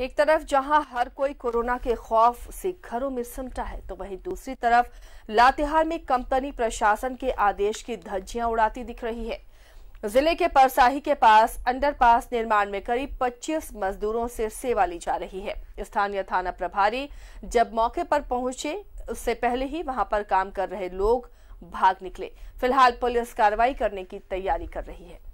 एक तरफ जहां हर कोई कोरोना के खौफ से घरों में सिमटा है तो वहीं दूसरी तरफ लातेहार में कंपनी प्रशासन के आदेश की धज्जियां उड़ाती दिख रही है जिले के परसाही के पास अंडरपास निर्माण में करीब 25 मजदूरों से सेवा ली जा रही है स्थानीय थाना प्रभारी जब मौके पर पहुंचे उससे पहले ही वहां पर काम कर रहे लोग भाग निकले फिलहाल पुलिस कार्रवाई करने की तैयारी कर रही है